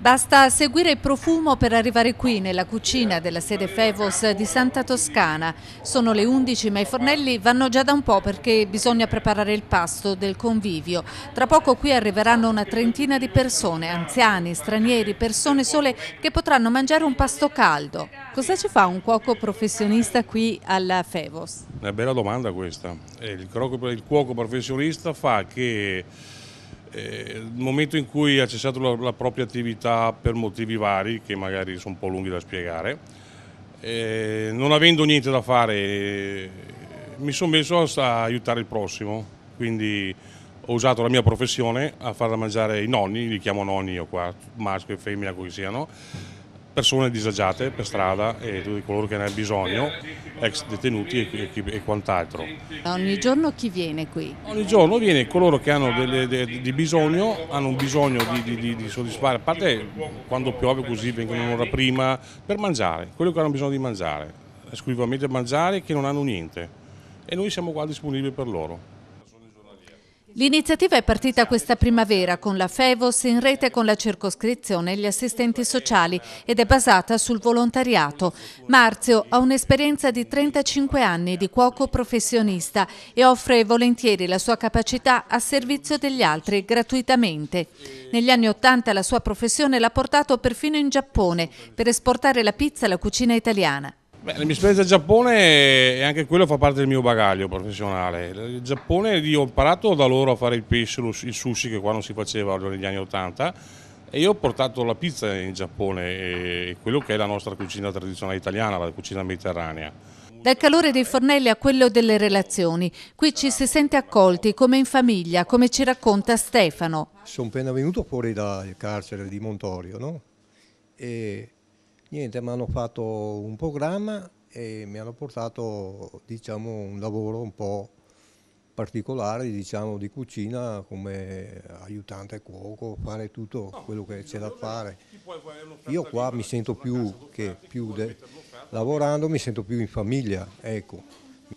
Basta seguire il profumo per arrivare qui, nella cucina della sede Fevos di Santa Toscana. Sono le 11 ma i fornelli vanno già da un po' perché bisogna preparare il pasto del convivio. Tra poco qui arriveranno una trentina di persone, anziani, stranieri, persone sole che potranno mangiare un pasto caldo. Cosa ci fa un cuoco professionista qui alla Fevos? Una bella domanda questa. Eh, il cuoco professionista fa che eh, il momento in cui ha cessato la, la, propria attività per motivi vari, che magari sono un po' lunghi da spiegare, eh, non avendo niente da fare, eh, mi sono messo a aiutare il prossimo, quindi ho usato la mia professione a far mangiare i nonni, li chiamo nonni io qua, maschio e femmina, quelli siano, persone disagiate per strada e tutti coloro che ne hanno bisogno, ex detenuti e, e, e quant'altro. Ogni giorno chi viene qui? Ogni giorno viene coloro che hanno delle, de, di bisogno, hanno un bisogno di, di, di, soddisfare, a parte quando piove così vengono un'ora prima, per mangiare, quello che hanno bisogno di mangiare, esclusivamente mangiare che non hanno niente e noi siamo qua disponibili per loro. L'iniziativa è partita questa primavera con la FEVOS in rete con la circoscrizione e gli assistenti sociali ed è basata sul volontariato. Marzio ha un'esperienza di 35 anni di cuoco professionista e offre volentieri la sua capacità a servizio degli altri gratuitamente. Negli anni Ottanta la sua professione l'ha portato perfino in Giappone per esportare la pizza alla cucina italiana. Beh, la mia esperienza in Giappone e anche quello fa parte del mio bagaglio professionale. Il Giappone io ho imparato da loro a fare il pesce, il sushi che qua non si faceva negli anni Ottanta e io ho portato la pizza in Giappone e quello che è la nostra cucina tradizionale italiana, la cucina mediterranea. Dal calore dei fornelli a quello delle relazioni, qui ci si sente accolti come in famiglia, come ci racconta Stefano. Sono appena venuto fuori dal carcere di Montorio no? e Niente, mi hanno fatto un programma e mi hanno portato diciamo, un lavoro un po' particolare diciamo, di cucina come aiutante cuoco, fare tutto no, quello che c'è da fare. Io qua mi sento più, che più lavorando mi sento più in famiglia, ecco.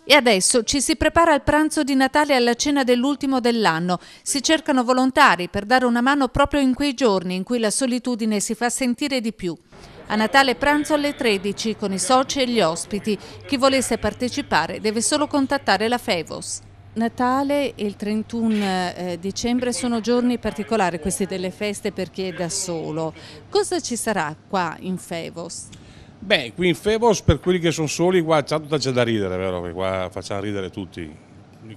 E adesso ci si prepara al pranzo di Natale e alla cena dell'ultimo dell'anno. Si cercano volontari per dare una mano proprio in quei giorni in cui la solitudine si fa sentire di più. A Natale pranzo alle 13 con i soci e gli ospiti. Chi volesse partecipare deve solo contattare la FEVOS. Natale e il 31 eh, dicembre sono giorni particolari, questi delle feste per chi è da solo. Cosa ci sarà qua in FEVOS? Beh, qui in Febos per quelli che sono soli qua c'è tutta c'è da ridere, vero? Perché qua facciamo ridere tutti,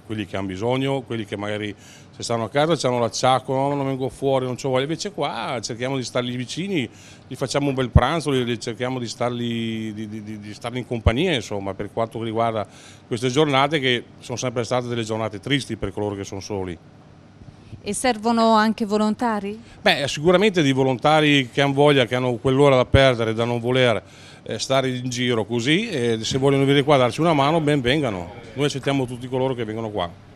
quelli che hanno bisogno, quelli che magari se stanno a casa hanno l'acciacco, no, non vengo fuori, non ci voglio. Invece qua cerchiamo di stargli vicini, gli facciamo un bel pranzo, li, cerchiamo di starli, di, di, di stargli, in compagnia, insomma, per quanto riguarda queste giornate che sono sempre state delle giornate tristi per coloro che sono soli. E servono anche volontari? Beh, sicuramente di volontari che hanno voglia, che hanno quell'ora da perdere, da non voler eh, stare in giro così e se vogliono venire qua a darci una mano ben vengano. Noi accettiamo tutti coloro che vengono qua.